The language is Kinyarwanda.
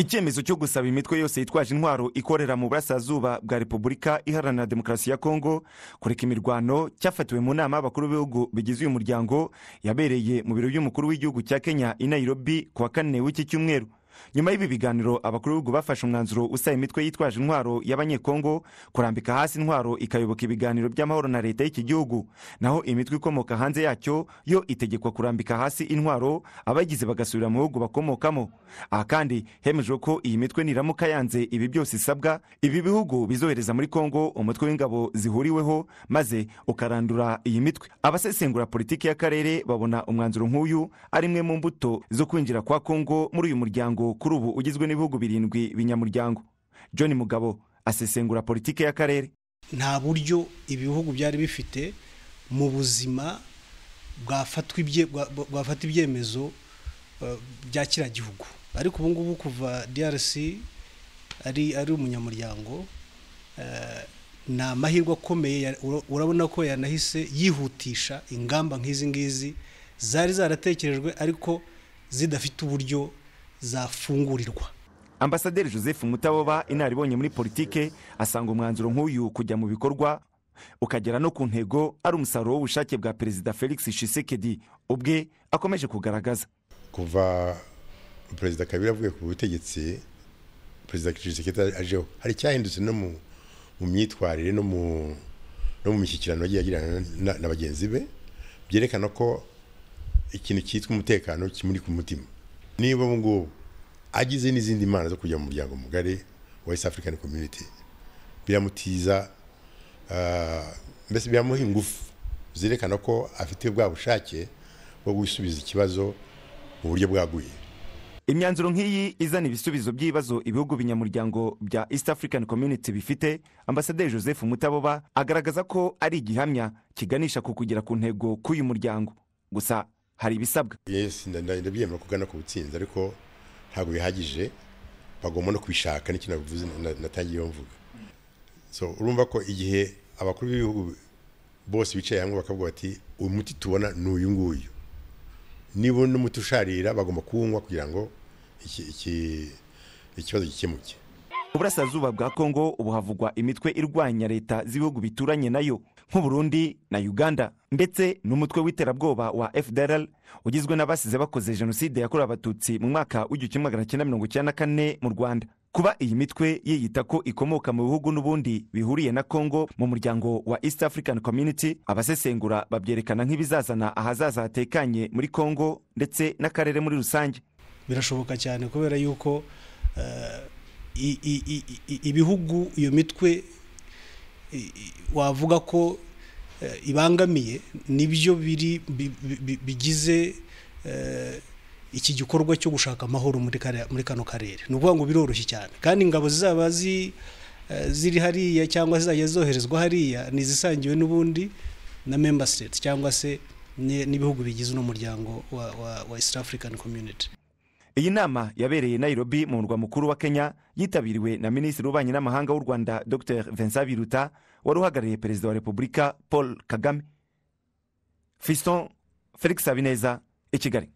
icyemezo cyo gusaba imitwe yose yitwaje intwaro ikorera mu burasirazuba bwa repubulika iharanira demokarasi ya kongo kureka imirwano cyafatiwe mu nama y'abakuru b'ibihugu bigize uyu muryango yabereye mu biro by'umukuru w'igihugu cya kenya i nairobi ku wa kane w'iki cyumweru nyuma y'ibi biganiro abakuru b'ibihugu bafashe umwanzuro usaba imitwe yitwaje intwaro y'abanyekongo kurambika hasi intwaro ikayoboka ibiganiro by'amahoro na leta y'iki gihugu naho imitwe ikomoka hanze yacyo yo itegekwa kurambika hasi intwaro abagize bagasubira mu bihugu bakomokamo aha kandi hemejwe ko iyi mitwe niramuka yanze ibi byose isabwa ibi bihugu bizohereza muri kongo umutwe w'ingabo zihuriweho maze ukarandura iyi mitwe abasesengura politiki y'akarere babona umwanzuro nk'uyu ari imwe mu mbuto zo kwinjira kwa kongo muri uyu muryango w'umuryango kuri ubu ugizwe n'ibihugu birindwi binyamuryango john mugabo asesengura politiki y'akarere nta buryo ibihugu byari bifite mu buzima bwafata ibyemezo eh, bya kiriya gihugu ariko ubu ngubu kuva DRC ari ari umunyamuryango eh, ni amahirwe akomeye urabona ko yanahise yihutisha ingamba nk'izi ngizi zari zaratekerejwe ariko zidafite uburyo zafungurirwa ambasaderi joseph mutaboba inaribonye muri politike asanga umwanzuro nk'uyu kujya mu bikorwa ukagera no ku ntego ari umusaruro w'ubushake bwa perezida felix shisekedi ubwe akomeje kugaragaza kuva perezida kabiri avuye ku butegetsi perezida shisekedi ajeho hari icyahindutse no mu myitwarire no mu mishyikirano yagiye agirana na bagenzi be byerekana ko ikintu cyitwa umutekano kimuri ku mutima niba ubu ngubu agize n'izindi mana zo kujya mu muryango mugari wa west african community biramutiza ah, mbese biramuha ingufu zerekana ko afite bwa bushake bwo gusubiza ikibazo mu buryo bwaguye imyanzuro nk'iyi izana ibisubizo by'ibibazo ibihugu binyamuryango bya east african community bifite ambasaderi joseph mutaboba agaragaza ko ari igihamya kiganisha ku kugera ku ntego k'uyu muryango gusa hari ibisabwa yesi ndabyemera ko ku butsinzi ariko ntabwo bihagije bagomba no kubishaka n'ikintu bivuze natangiye mvuga so urumva ko igihe abakuru b'ibihugu bose bicaye hamwe bakavuga bati uyu muti tubona ni uyu nguyu niba n'umuti usharira bagomba kuwunywa kugira ngo ikibazo gikemuke uburasirazuba bwa kongo ubu havugwa imitwe irwanya leta z'ibihugu bituranye nayo nk'uburundi na uganda ndetse n'umutwe w'iterabwoba wa fdr ugizwe n'abasize bakoze jenoside yakorewe abatutsi mu mwaka w'igihumbi kimwe mirongo icyenda na kane mu rwanda kuba iyi mitwe yiyita ko ikomoka mu bihugu n'ubundi bihuriye na congo mu muryango wa east african community abasesengura babyerekana nk'ibizazana ahazaza hatekanye muri congo ndetse n'akarere muri rusange birashoboka cyane kubera yuko eh, ibihugu iyo mitwe wavuga ko eh, ibangamiye nibyo biri bigize eh, iki gikorwa cyo gushaka amahoro muri kano karere ni ukuvuga ngo biroroshye cyane kandi ingabo zizaba eh, ziri hariya cyangwa zizajya zoherezwa hariya ni izisangiwe n'ubundi na member state cyangwa se n'ibihugu bigize uno muryango wa wa East African Community iyi nama yabereye Nairobi mu murwa mukuru wa kenya yitabiriwe na minisitiri w'ububanyi n'amahanga w'u rwanda dr vincent biruta wari uhagarariye perezida wa repubulika paul kagame fiston felix habineza i kigali